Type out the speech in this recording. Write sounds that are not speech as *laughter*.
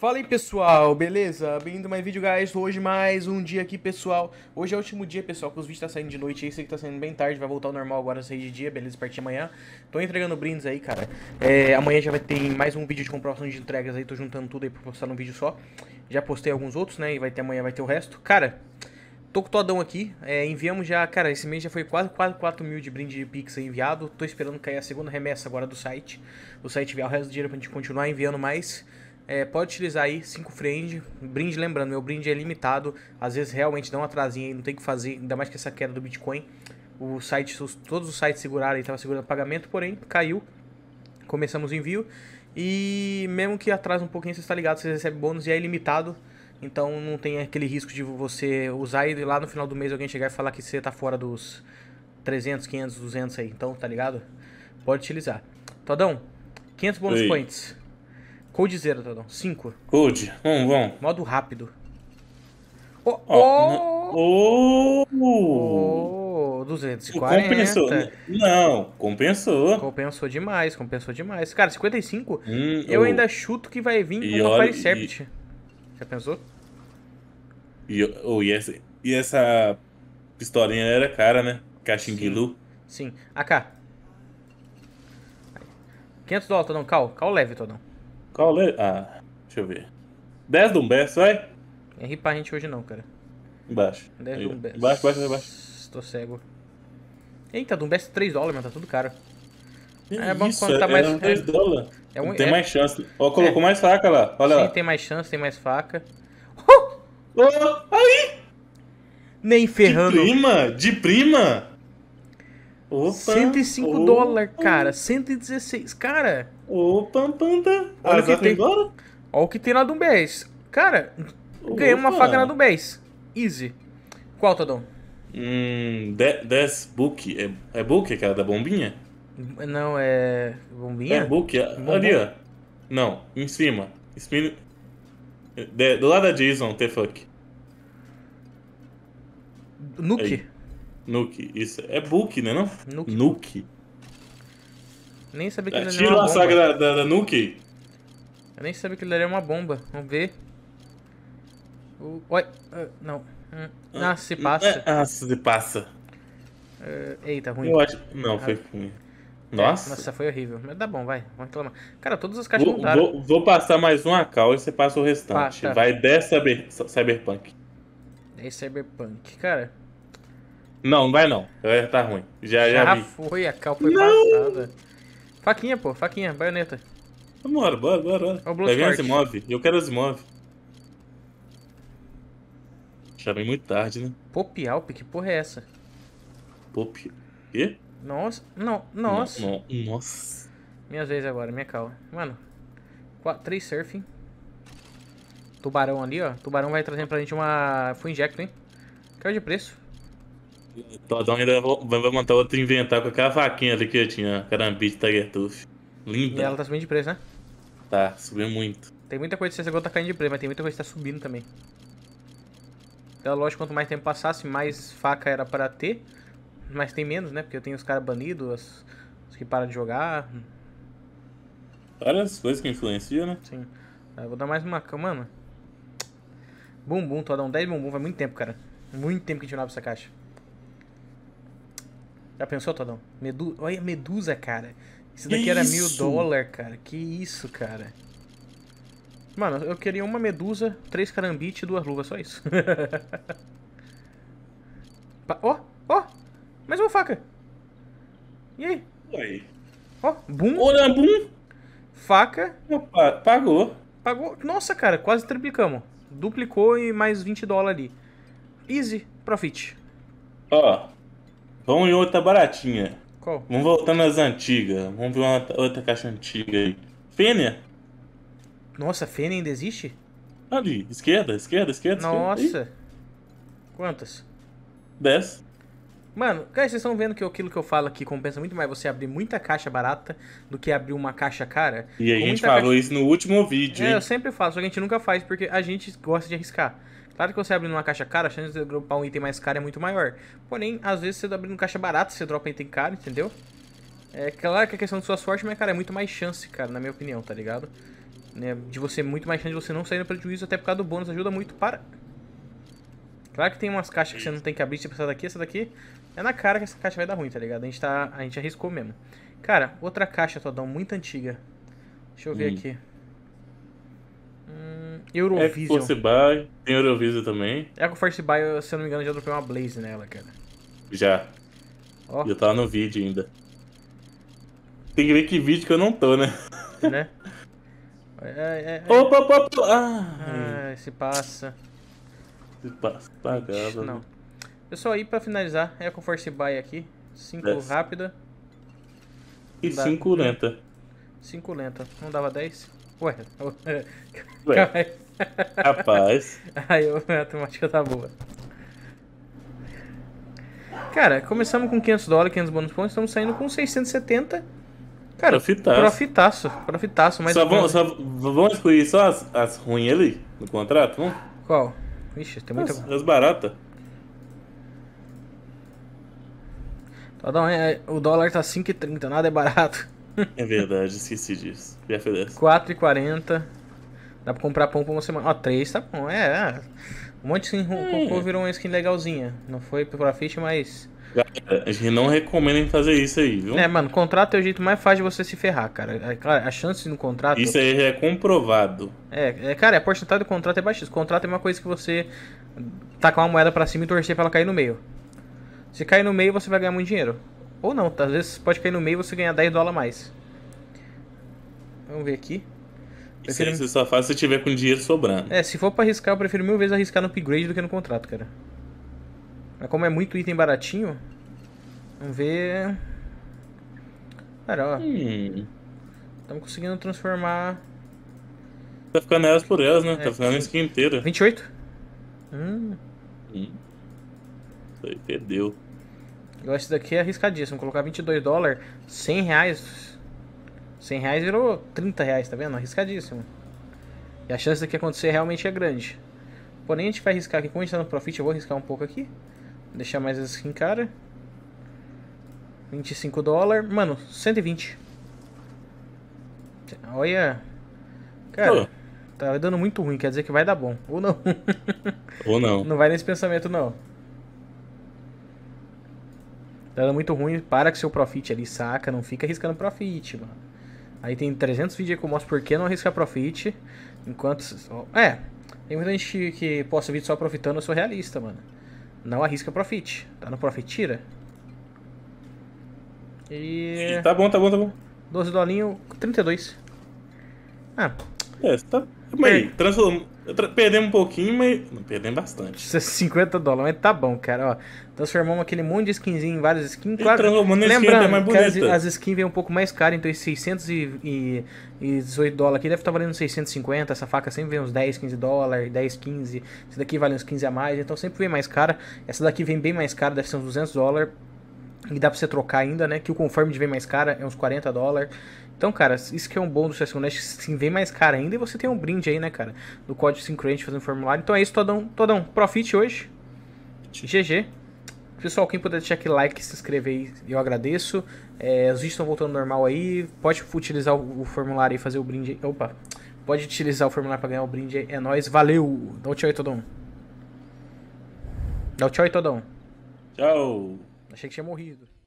Fala aí pessoal, beleza? Bem-vindo mais vídeo, guys. Hoje mais um dia aqui, pessoal. Hoje é o último dia, pessoal, que os vídeos tá saindo de noite aí. aqui que tá saindo bem tarde, vai voltar ao normal agora, sair de dia, beleza? Partir amanhã. Tô entregando brindes aí, cara. É, amanhã já vai ter mais um vídeo de comprovação de entregas aí. Tô juntando tudo aí pra postar num vídeo só. Já postei alguns outros, né? E vai ter amanhã, vai ter o resto. Cara, tô com o Todão aqui. É, enviamos já, cara, esse mês já foi quase 4, 4 mil de brinde de Pix aí enviado. Tô esperando cair a segunda remessa agora do site. O site enviar o resto do dinheiro pra gente continuar enviando mais. É, pode utilizar aí 5 friend, brinde, lembrando, meu brinde é limitado, às vezes realmente dá um atrasinho aí, não tem o que fazer, ainda mais que essa queda do Bitcoin, o site, os, todos os sites seguraram, estava segurando pagamento, porém caiu, começamos o envio, e mesmo que atrasa um pouquinho, você está ligado, você recebe bônus e é ilimitado, então não tem aquele risco de você usar e lá no final do mês alguém chegar e falar que você está fora dos 300, 500, 200 aí, então tá ligado? Pode utilizar. Todão, 500 bônus Ei. points. Code zero, Tadão. Cinco. Code. Vamos, vamos. Modo rápido. Oh, oh, oh, oh 240. Compensou. Não, compensou. Compensou demais, compensou demais. Cara, 55, hum, eu oh. ainda chuto que vai vir e com o Paricept. E... Já pensou? E, oh, e, essa, e essa pistolinha era cara, né? Caxinguilu. Sim. Sim. AK. 500 dólares, Todão. Cal. Cal leve, Todão. Qual é? Ah, deixa eu ver. 10 de um vai? Não é ri pra gente hoje não, cara. Embaixo. 10 de um Embaixo, embaixo, embaixo. Tô cego. Eita, de um 3 dólares, mano, tá tudo caro. é bom isso? quando tá é mais... É, 3 dólares. É um... Tem é. mais chance. Ó, colocou é. mais faca lá, olha Sim, lá. tem mais chance, tem mais faca. Oh! oh! Aí! Nem ferrando. De prima? De prima? Opa, 105 oh, dólar, cara. 116, cara. Opa, panda. Olha o que tem. Embora? Olha o que tem lá do BES. Cara, Opa. ganhei uma faca lá do BES. Easy. Qual, Tadão? Hum. 10 Book. É, é Book, aquela da bombinha? Não, é. Bombinha? É Book. É ali, ó. Não, em cima. Spin... De, do lado da Jason, the fuck. Nuke? Aí. Nuke, isso. É Book, né não? Nuke. Nuke. Nem sabia que é, ele daria uma bomba. Tira a saga da, da, Nuke. Eu nem sabia que ele era uma bomba. Vamos ver. O... Oi. Uh, ah, não. Hum, ah, ah, se passa. É, ah, se passa. Uh, eita, ruim. Eu acho... Não, foi ruim. Nossa. Nossa, foi horrível. Mas dá tá bom, vai. Vamos reclamar. Cara, todos os caixas vou, mudaram. Vou, vou passar mais uma cal e você passa o restante. Passa. Vai 10 cyber, Cyberpunk. 10 Cyberpunk. Cara, não, não vai não. Então já tá ruim. Já, já, já vi. foi, a cal foi passada. Faquinha, pô, faquinha, baioneta. Bora, bora, bora. Tá vai Sport. Eu quero Zimov. Já vem muito tarde, né? Pop Alp, que porra é essa? Pop. Quê? Nossa, não, nossa. No, no, nossa. Minhas vezes agora, minha calma. Mano, 3 surfing. Tubarão ali, ó. Tubarão vai trazendo pra gente uma. Full injecto, hein? Caiu de preço. Todão ainda vai montar outro inventário com aquela vaquinha ali que eu tinha, carambite Tooth. Linda. E ela tá subindo de preço, né? Tá, subiu muito. Tem muita coisa que agora tá caindo de preço, mas tem muita coisa que tá subindo também. Então, lógico, quanto mais tempo passasse, mais faca era para ter. Mas tem menos, né? Porque eu tenho os caras banidos, os que param de jogar. Várias coisas que influenciam, né? Sim. Eu vou dar mais uma. Mano. Bumbum, todão 10 bumbum, faz muito tempo, cara. Muito tempo que a gente não abre essa caixa. Já pensou, Todão? Medu... Olha, medusa, cara. Isso daqui que era isso? mil dólar, cara. Que isso, cara. Mano, eu queria uma medusa, três carambites e duas luvas, só isso. *laughs* Ó, ó, oh, mais uma faca. E aí? Oi. Ó, oh, bum. Olha, Faca. Opa, pagou. Pagou. Nossa, cara, quase triplicamos. Duplicou e mais 20 dólares ali. Easy profit. Ó, oh. Vamos em outra baratinha. Qual? Vamos voltar nas antigas. Vamos ver uma, outra caixa antiga aí. Fênia? Nossa, Fênia ainda existe? Ali, esquerda, esquerda, esquerda. Nossa. Esquerda. Quantas? Dez. Mano, cara, vocês estão vendo que aquilo que eu falo aqui compensa muito mais você abrir muita caixa barata do que abrir uma caixa cara. E a gente falou caixa... isso no último vídeo, é, hein? eu sempre falo, só que a gente nunca faz porque a gente gosta de arriscar. Claro que você abre numa caixa cara, a chance de dropar um item mais caro é muito maior. Porém, às vezes você tá abrindo caixa barata, você dropa um item caro, entendeu? É claro que é questão de sua sorte, mas, cara, é muito mais chance, cara, na minha opinião, tá ligado? Né? De você, muito mais chance de você não sair no prejuízo, até por causa do bônus, ajuda muito para... Claro que tem umas caixas que você não tem que abrir, tipo essa daqui, essa daqui. É na cara que essa caixa vai dar ruim, tá ligado? A gente, tá, a gente arriscou mesmo. Cara, outra caixa, Todão, muito antiga. Deixa eu ver hum. aqui. Eurovision. Eco é Force tem Eurovision também. Eco é Force Buy, se eu não me engano, já dropei uma Blaze nela, cara. Já. Ó. Já tava tá no vídeo ainda. Tem que ver que vídeo que eu não tô, né? Né? É, é, é. Opa, opa, opa. Ah, ah se passa. Se passa, pagava. Tá, tá, não. Eu só aí pra finalizar, Eco é Force Buy aqui. 5 rápida. E 5 lenta. 5 lenta. Não dava 10? Ué, ué. *laughs* Rapaz. Aí a matemática tá boa. Cara, começamos com 500 dólares, 500 bônus pontos, estamos saindo com 670. Cara, profitaço. Profitaço, profitaço. Mas só vamos, só, vamos excluir só as, as ruins ali do contrato, vamos? Qual? Ixi, tem muita As, as baratas. Tá, é, é, o dólar tá 5,30, nada é barato. É verdade, esqueci disso. BF 10. 4,40. Dá pra comprar pão por uma semana. Ó, 3 tá bom. É, é, Um monte de skin é. virou uma skin legalzinha. Não foi pra ficha, mas. Cara, a gente não recomenda fazer isso aí, viu? É, mano, contrato é o jeito mais fácil de você se ferrar, cara. É claro, a chance no contrato. Isso aí é comprovado. É, é cara, a porcentagem do contrato é baixíssima. Contrato é uma coisa que você tacar uma moeda pra cima e torcer pra ela cair no meio. Se cair no meio, você vai ganhar muito dinheiro. Ou não, tá? às vezes pode cair no meio e você ganhar 10 dólares a mais. Vamos ver aqui. Prefiro... Isso, você só faz se tiver com dinheiro sobrando. É, se for pra arriscar, eu prefiro mil vezes arriscar no upgrade do que no contrato, cara. Mas como é muito item baratinho, vamos ver. Cara, ó. Estamos hum. conseguindo transformar. Tá ficando elas por elas, né? É, tá ficando a skin inteira. 28? Hum. hum. Isso aí perdeu. Eu acho daqui é arriscadíssimo. Colocar 22 dólares, 100 reais. 100 reais virou 30 reais, tá vendo? Arriscadíssimo. E a chance daqui acontecer realmente é grande. Porém, a gente vai arriscar aqui. Como a gente tá no profit, eu vou arriscar um pouco aqui. Vou deixar mais essa skin cara. 25 dólares. Mano, 120. Olha. Cara, oh. tá dando muito ruim. Quer dizer que vai dar bom. Ou não. *laughs* Ou não. Não vai nesse pensamento, não dando então, é muito ruim, para com seu profit ali, saca? Não fica arriscando profit, mano. Aí tem 300 vídeos que eu mostro por que não arriscar profit. Enquanto. É, tem muita gente que posta vídeo só profitando, eu sou realista, mano. Não arrisca profit. Tá no profit, tira. E. Tá bom, tá bom, tá bom. 12 dolinho, 32. Ah, é, você tá. Mas, é. transform... Perdemos um pouquinho, mas. Não, perdemos bastante. Isso é 50 dólares, mas tá bom, cara. Ó, transformamos aquele monte de skinzinho em várias skins. Claro, transformando lembrando skin mais que as, as skins vêm um pouco mais caras, então esses 618 dólares aqui deve estar tá valendo 650. Essa faca sempre vem uns 10, 15 dólares, 10, 15. Essa daqui vale uns 15 a mais, então sempre vem mais cara. Essa daqui vem bem mais cara, deve ser uns 200 dólares. E dá pra você trocar ainda, né? Que o conforme de vem mais cara é uns 40 dólares. Então, cara, isso que é um bom do CSGO Next, sim, vem mais caro ainda e você tem um brinde aí, né, cara? Do código Syncrente fazendo formulário. Então é isso, Todão. Todão, profite hoje. GG. Pessoal, quem puder deixar aquele like, se inscrever aí, eu agradeço. É, os vídeos estão voltando normal aí. Pode utilizar o, o formulário e fazer o brinde. Opa! Pode utilizar o formulário para ganhar o brinde. É nóis. Valeu! Dá o um tchau aí, Todão. Dá o um tchau aí, Todão. Tchau! Achei que tinha morrido.